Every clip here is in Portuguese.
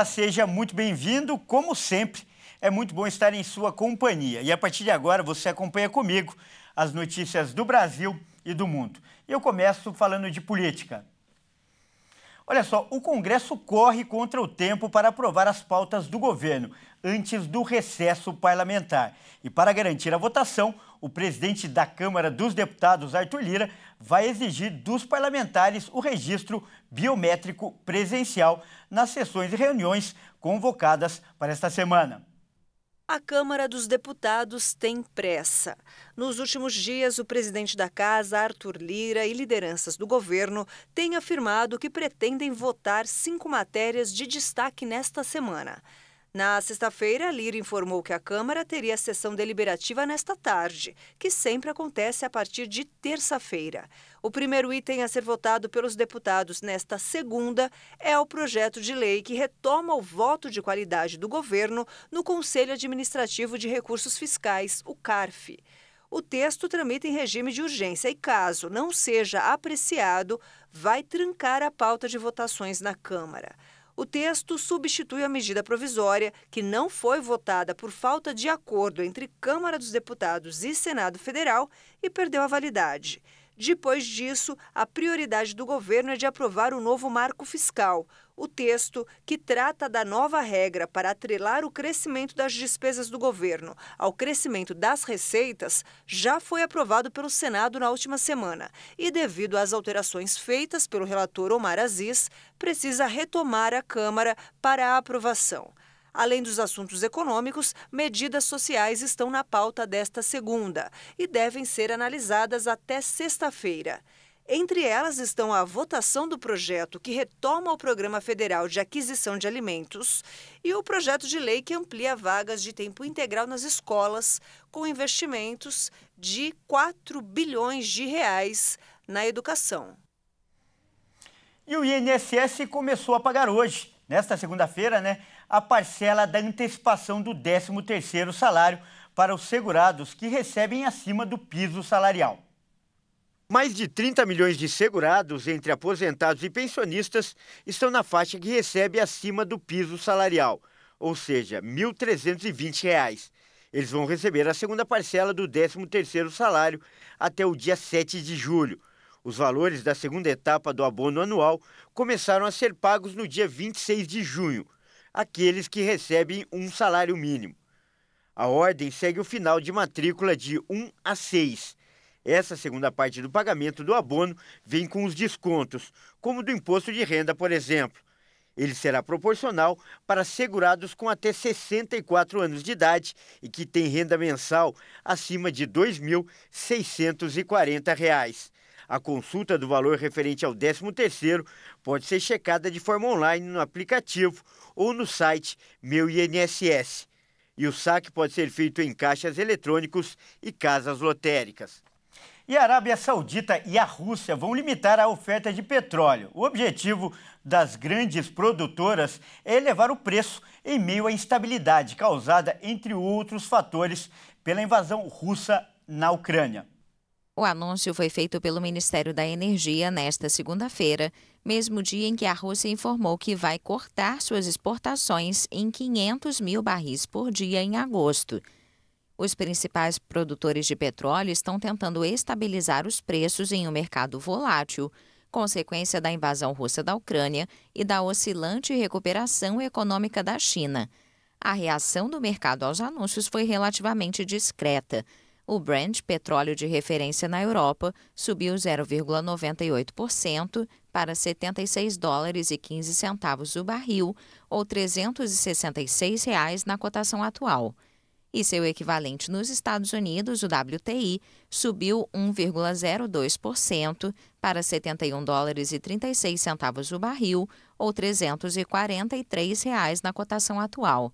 Olá, seja muito bem-vindo, como sempre. É muito bom estar em sua companhia. E a partir de agora você acompanha comigo as notícias do Brasil e do mundo. Eu começo falando de política. Olha só, o Congresso corre contra o tempo para aprovar as pautas do governo antes do recesso parlamentar. E para garantir a votação, o presidente da Câmara dos Deputados, Arthur Lira, vai exigir dos parlamentares o registro biométrico presencial nas sessões e reuniões convocadas para esta semana. A Câmara dos Deputados tem pressa. Nos últimos dias, o presidente da Casa, Arthur Lira, e lideranças do governo têm afirmado que pretendem votar cinco matérias de destaque nesta semana. Na sexta-feira, Lira informou que a Câmara teria sessão deliberativa nesta tarde, que sempre acontece a partir de terça-feira. O primeiro item a ser votado pelos deputados nesta segunda é o projeto de lei que retoma o voto de qualidade do governo no Conselho Administrativo de Recursos Fiscais, o CARF. O texto tramita em regime de urgência e, caso não seja apreciado, vai trancar a pauta de votações na Câmara. O texto substitui a medida provisória, que não foi votada por falta de acordo entre Câmara dos Deputados e Senado Federal e perdeu a validade. Depois disso, a prioridade do governo é de aprovar o novo marco fiscal. O texto, que trata da nova regra para atrelar o crescimento das despesas do governo ao crescimento das receitas, já foi aprovado pelo Senado na última semana e, devido às alterações feitas pelo relator Omar Aziz, precisa retomar a Câmara para a aprovação. Além dos assuntos econômicos, medidas sociais estão na pauta desta segunda e devem ser analisadas até sexta-feira. Entre elas estão a votação do projeto que retoma o Programa Federal de Aquisição de Alimentos e o projeto de lei que amplia vagas de tempo integral nas escolas, com investimentos de 4 bilhões de reais na educação. E o INSS começou a pagar hoje, nesta segunda-feira, né? a parcela da antecipação do 13º salário para os segurados que recebem acima do piso salarial. Mais de 30 milhões de segurados, entre aposentados e pensionistas, estão na faixa que recebe acima do piso salarial, ou seja, R$ 1.320. Eles vão receber a segunda parcela do 13º salário até o dia 7 de julho. Os valores da segunda etapa do abono anual começaram a ser pagos no dia 26 de junho aqueles que recebem um salário mínimo. A ordem segue o final de matrícula de 1 a 6. Essa segunda parte do pagamento do abono vem com os descontos, como do imposto de renda, por exemplo. Ele será proporcional para segurados com até 64 anos de idade e que têm renda mensal acima de R$ 2.640. A consulta do valor referente ao 13º pode ser checada de forma online no aplicativo ou no site Meu INSS. E o saque pode ser feito em caixas eletrônicos e casas lotéricas. E a Arábia Saudita e a Rússia vão limitar a oferta de petróleo. O objetivo das grandes produtoras é elevar o preço em meio à instabilidade causada, entre outros fatores, pela invasão russa na Ucrânia. O anúncio foi feito pelo Ministério da Energia nesta segunda-feira, mesmo dia em que a Rússia informou que vai cortar suas exportações em 500 mil barris por dia em agosto. Os principais produtores de petróleo estão tentando estabilizar os preços em um mercado volátil, consequência da invasão russa da Ucrânia e da oscilante recuperação econômica da China. A reação do mercado aos anúncios foi relativamente discreta. O Brent, petróleo de referência na Europa, subiu 0,98% para 76 dólares e 15 centavos o barril, ou 366 reais na cotação atual. E seu equivalente nos Estados Unidos, o WTI, subiu 1,02% para 71 dólares e 36 centavos o barril, ou 343 reais na cotação atual.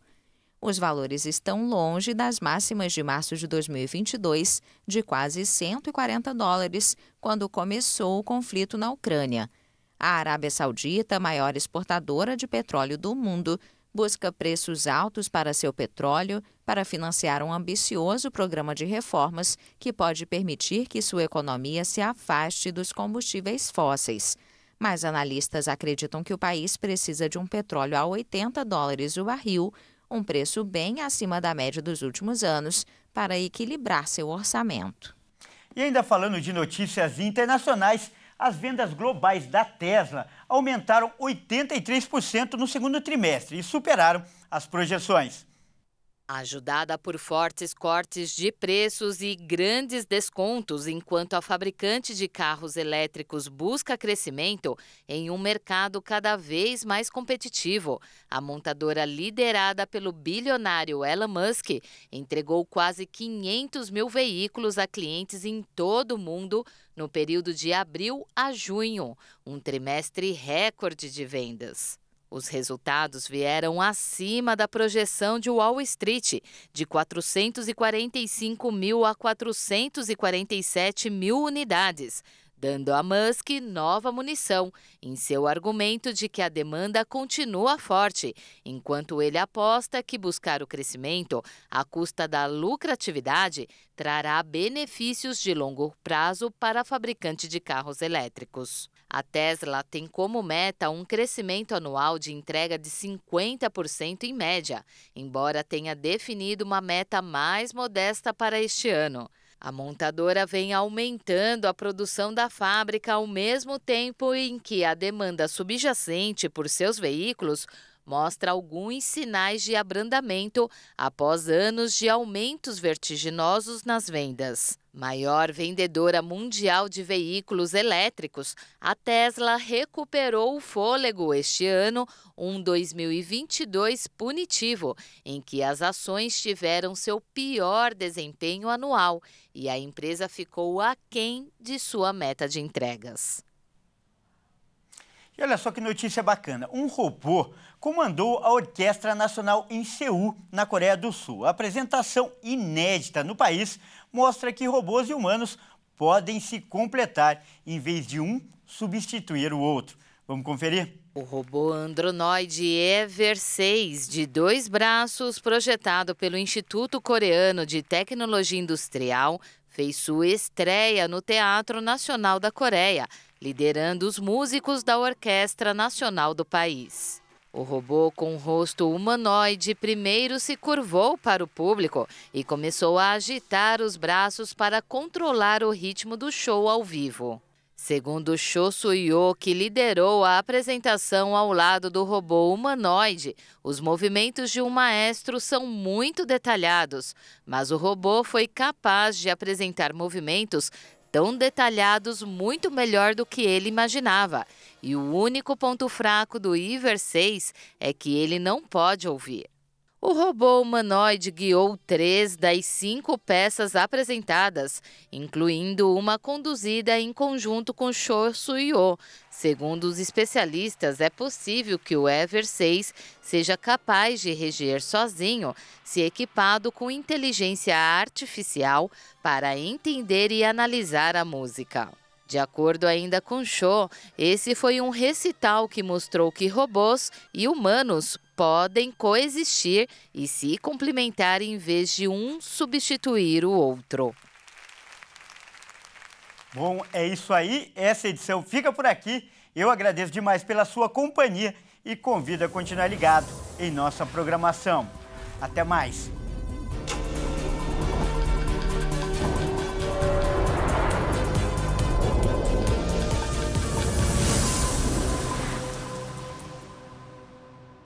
Os valores estão longe das máximas de março de 2022, de quase 140 dólares, quando começou o conflito na Ucrânia. A Arábia Saudita, maior exportadora de petróleo do mundo, busca preços altos para seu petróleo para financiar um ambicioso programa de reformas que pode permitir que sua economia se afaste dos combustíveis fósseis. Mas analistas acreditam que o país precisa de um petróleo a 80 dólares o barril um preço bem acima da média dos últimos anos, para equilibrar seu orçamento. E ainda falando de notícias internacionais, as vendas globais da Tesla aumentaram 83% no segundo trimestre e superaram as projeções. Ajudada por fortes cortes de preços e grandes descontos, enquanto a fabricante de carros elétricos busca crescimento em um mercado cada vez mais competitivo, a montadora liderada pelo bilionário Elon Musk entregou quase 500 mil veículos a clientes em todo o mundo no período de abril a junho, um trimestre recorde de vendas. Os resultados vieram acima da projeção de Wall Street, de 445 mil a 447 mil unidades dando a Musk nova munição em seu argumento de que a demanda continua forte, enquanto ele aposta que buscar o crescimento à custa da lucratividade trará benefícios de longo prazo para a fabricante de carros elétricos. A Tesla tem como meta um crescimento anual de entrega de 50% em média, embora tenha definido uma meta mais modesta para este ano. A montadora vem aumentando a produção da fábrica ao mesmo tempo em que a demanda subjacente por seus veículos mostra alguns sinais de abrandamento após anos de aumentos vertiginosos nas vendas. Maior vendedora mundial de veículos elétricos, a Tesla recuperou o fôlego este ano, um 2022 punitivo, em que as ações tiveram seu pior desempenho anual e a empresa ficou aquém de sua meta de entregas. E olha só que notícia bacana. Um robô comandou a Orquestra Nacional em Seul, na Coreia do Sul. A apresentação inédita no país mostra que robôs e humanos podem se completar em vez de um substituir o outro. Vamos conferir? O robô andronoide Ever 6, de dois braços, projetado pelo Instituto Coreano de Tecnologia Industrial, fez sua estreia no Teatro Nacional da Coreia liderando os músicos da Orquestra Nacional do país. O robô com um rosto humanoide primeiro se curvou para o público e começou a agitar os braços para controlar o ritmo do show ao vivo. Segundo Shosuyo, que liderou a apresentação ao lado do robô humanoide, os movimentos de um maestro são muito detalhados, mas o robô foi capaz de apresentar movimentos estão detalhados muito melhor do que ele imaginava. E o único ponto fraco do Iver 6 é que ele não pode ouvir. O robô humanoide guiou três das cinco peças apresentadas, incluindo uma conduzida em conjunto com Cho Suyo. Segundo os especialistas, é possível que o Ever 6 seja capaz de reger sozinho, se equipado com inteligência artificial para entender e analisar a música. De acordo ainda com Cho, esse foi um recital que mostrou que robôs e humanos podem coexistir e se complementar em vez de um substituir o outro. Bom, é isso aí. Essa edição fica por aqui. Eu agradeço demais pela sua companhia e convido a continuar ligado em nossa programação. Até mais!